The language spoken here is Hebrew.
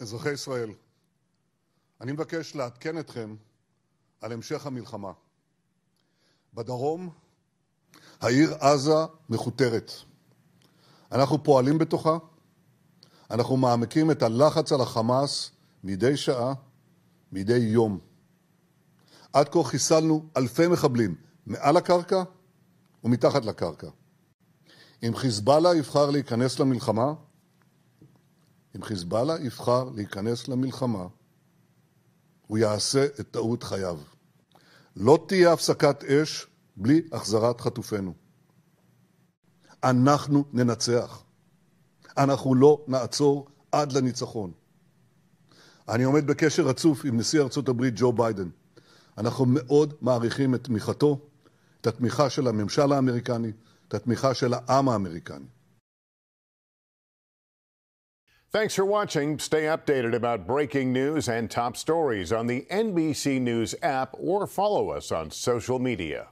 אזרחי ישראל, אני מבקש לעדכן אתכם על המשך המלחמה. בדרום, העיר עזה מכותרת. אנחנו פועלים בתוכה, אנחנו מעמקים את הלחץ על החמאס מדי שעה, מדי יום. עד כה חיסלנו אלפי מחבלים מעל הקרקע ומתחת לקרקע. אם חיזבאללה יבחר להיכנס למלחמה, אם חיזבאללה יבחר להיכנס למלחמה, הוא יעשה את טעות חייו. לא תהיה הפסקת אש בלי החזרת חטופינו. אנחנו ננצח. אנחנו לא נעצור עד לניצחון. אני עומד בקשר רצוף עם נשיא ארצות הברית ג'ו ביידן. אנחנו מאוד מעריכים את תמיכתו, את התמיכה של הממשל האמריקני, את התמיכה של העם האמריקני. Thanks for watching. Stay updated about breaking news and top stories on the NBC News app or follow us on social media.